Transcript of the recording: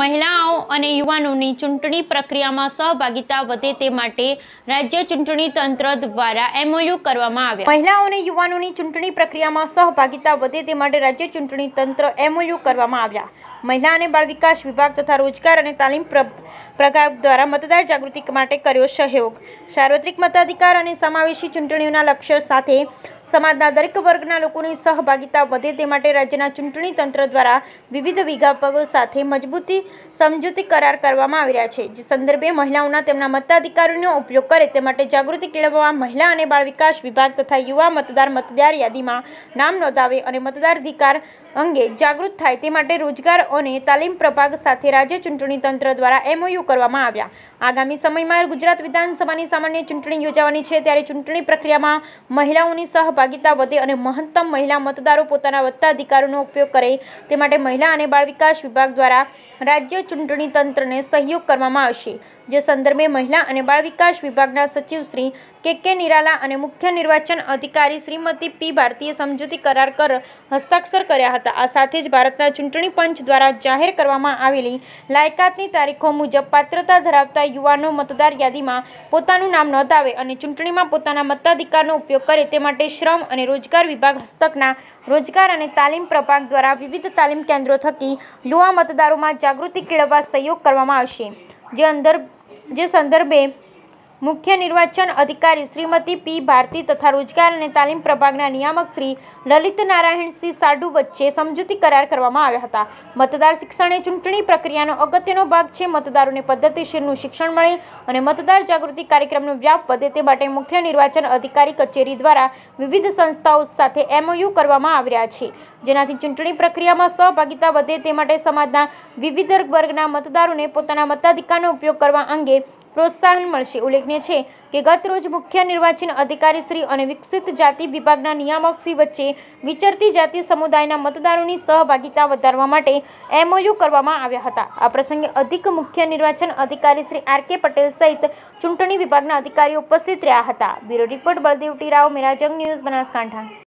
મહિલાઓ અને યુવાનોની ચૂંટણી પ્રક્રિયામાં સહભાગિતા વધે તે માટે રાજ્ય ચૂંટણી તંત્ર દ્વારા એમઓયુ કરવામાં આવ્યા મહિલાઓ અને યુવાનોની ચૂંટણી પ્રક્રિયામાં સહભાગિતા વધે તે માટે રાજ્ય ચૂંટણી તંત્ર એમઓયુ કરવામાં આવ્યા મહિલા અને બાળ વિકાસ વિભાગ તથા રોજગાર અને તાલીમ પ્રભાગ દ્વારા મતદાર જાગૃતિ માટે કર્યો સહયોગ સાર્વત્રિક મતાધિકાર અને સમાવેશી ચૂંટણીઓના લક્ષ્ય સાથે સમાજના દરેક વર્ગના લોકોની સહભાગિતા વધે તે માટે રાજ્યના ચૂંટણી તંત્ર દ્વારા વિવિધ વિભાગો સાથે મજબૂતી સમજૂતી કરાર કરવામાં આવી રહ્યા છે જે સંદર્ભે મહિલાઓના તેમના મતાધિકારોનો ઉપયોગ કરે તે માટે જાગૃતિ કેળવવા મહિલા અને બાળ વિકાસ વિભાગ તથા યુવા મતદાર મતદાર યાદીમાં નામ નોંધાવે અને મતદારાધિકાર અંગે જાગૃત થાય તે માટે રોજગાર અને તાલીમ પ્રભાગ સાથે રાજ્ય ચૂંટણી તંત્ર દ્વારા એમઓયુ કરવામાં આવ્યા આગામી સમયમાં ગુજરાત વિધાનસભાની સામાન્ય ચૂંટણી યોજાવાની છે ત્યારે ચૂંટણી પ્રક્રિયામાં મહિલાઓની સહ સહભાગિતા વધે અને મહત્તમ મહિલા મતદારો પોતાના વધતા અધિકારોનો ઉપયોગ કરે તે માટે મહિલા અને બાળ વિકાસ વિભાગ દ્વારા રાજ્ય ચૂંટણી તંત્રને સહયોગ કરવામાં આવશે જે સંદર્ભે મહિલા અને બાળ વિકાસ વિભાગના સચિવ શ્રી કે કે નિરાલા અને મુખ્ય નિર્વાચન અધિકારી શ્રીમતી પી ભારતીએ સમજૂતી કરાર કર હસ્તાક્ષર કર્યા હતા આ સાથે જ ભારતના ચૂંટણી પંચ દ્વારા જાહેર કરવામાં આવેલી લાયકાતની તારીખો મુજબ પાત્રતા ધરાવતા યુવાનો મતદાર યાદીમાં પોતાનું નામ નોંધાવે અને ચૂંટણીમાં પોતાના મતાધિકારનો ઉપયોગ કરે તે માટે શ્રમ અને રોજગાર વિભાગ હસ્તકના રોજગાર અને તાલીમ પ્રભાગ દ્વારા વિવિધ તાલીમ કેન્દ્રો થકી યુવા મતદારોમાં જાગૃતિ કેળવવા સહયોગ કરવામાં આવશે જે અંદર જે સંદર્ભે મુખ્ય નિર્વાચન અધિકારી શ્રીમતી પી ભારતી તથા રોજગાર અને તાલીમ પ્રભાગના નિયામક શ્રી લલિત નારાયણસિંહ સાડુ વચ્ચે સમજૂતી કરાર કરવામાં આવ્યા હતા મતદાર શિક્ષણ એ ચૂંટણી પ્રક્રિયાનો અગત્યનો ભાગ છે મતદારોને પદ્ધતિશીરનું શિક્ષણ મળે અને મતદાર જાગૃતિ કાર્યક્રમનો વ્યાપ વધે તે માટે મુખ્ય નિર્વાચન અધિકારી કચેરી દ્વારા વિવિધ સંસ્થાઓ સાથે એમઓયુ કરવામાં આવ્યા છે જેનાથી ચૂંટણી પ્રક્રિયામાં સહભાગિતા વધે તે માટે સમાજના વિવિધ વર્ગના મતદારોને પોતાના મતાધિકારનો ઉપયોગ કરવા અંગે પ્રોત્સાહન મળશે ઉલ્લેખનીય છે કે ગત રોજ મુખ્ય નિર્વાચન અધિકારી શ્રી અને વિકસિત જાતિ વિભાગના નિયામક શ્રી વચ્ચે વિચરતી જાતિ સમુદાયના મતદારોની સહભાગિતા વધારવા માટે એમઓયુ કરવામાં આવ્યા હતા આ પ્રસંગે અધિક મુખ્ય નિર્વાચન અધિકારી શ્રી આર કે પટેલ સહિત ચૂંટણી વિભાગના અધિકારીઓ ઉપસ્થિત રહ્યા હતા બ્યુરો રિપોર્ટ બળદેવટી રાવ મેરાજંગ ન્યૂઝ બનાસકાંઠા